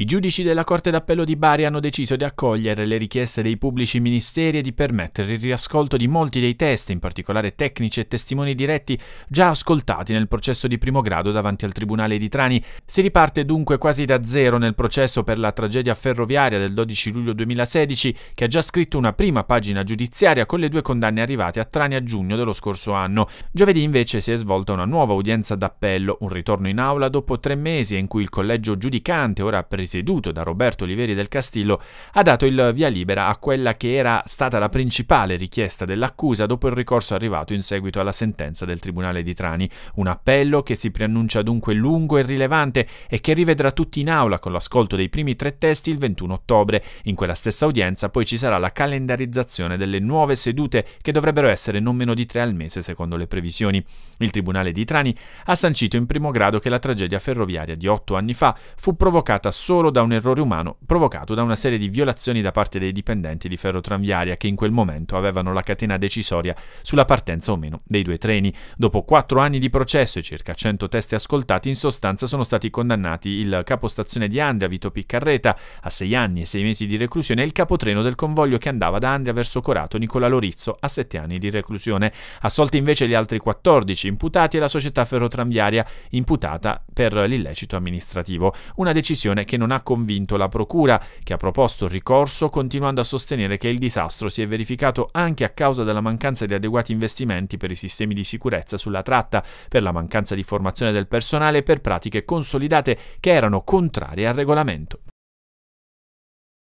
I giudici della Corte d'Appello di Bari hanno deciso di accogliere le richieste dei pubblici ministeri e di permettere il riascolto di molti dei testi, in particolare tecnici e testimoni diretti, già ascoltati nel processo di primo grado davanti al Tribunale di Trani. Si riparte dunque quasi da zero nel processo per la tragedia ferroviaria del 12 luglio 2016, che ha già scritto una prima pagina giudiziaria con le due condanne arrivate a Trani a giugno dello scorso anno. Giovedì invece si è svolta una nuova udienza d'appello, un ritorno in aula dopo tre mesi in cui il collegio giudicante, ora presidente presieduto da Roberto Oliveri del Castillo, ha dato il via libera a quella che era stata la principale richiesta dell'accusa dopo il ricorso arrivato in seguito alla sentenza del Tribunale di Trani, un appello che si preannuncia dunque lungo e rilevante e che rivedrà tutti in aula con l'ascolto dei primi tre testi il 21 ottobre. In quella stessa udienza poi ci sarà la calendarizzazione delle nuove sedute che dovrebbero essere non meno di tre al mese secondo le previsioni. Il Tribunale di Trani ha sancito in primo grado che la tragedia ferroviaria di otto anni fa fu provocata solo solo da un errore umano provocato da una serie di violazioni da parte dei dipendenti di ferrotranviaria che in quel momento avevano la catena decisoria sulla partenza o meno dei due treni. Dopo quattro anni di processo e circa 100 testi ascoltati, in sostanza sono stati condannati il capostazione di Andria, Vito Piccarreta, a sei anni e sei mesi di reclusione e il capotreno del convoglio che andava da Andria verso Corato, Nicola Lorizzo, a sette anni di reclusione. Assolti invece gli altri 14 imputati e la società ferrotranviaria imputata per l'illecito amministrativo. Una decisione che non non ha convinto la Procura, che ha proposto il ricorso continuando a sostenere che il disastro si è verificato anche a causa della mancanza di adeguati investimenti per i sistemi di sicurezza sulla tratta, per la mancanza di formazione del personale e per pratiche consolidate che erano contrarie al regolamento.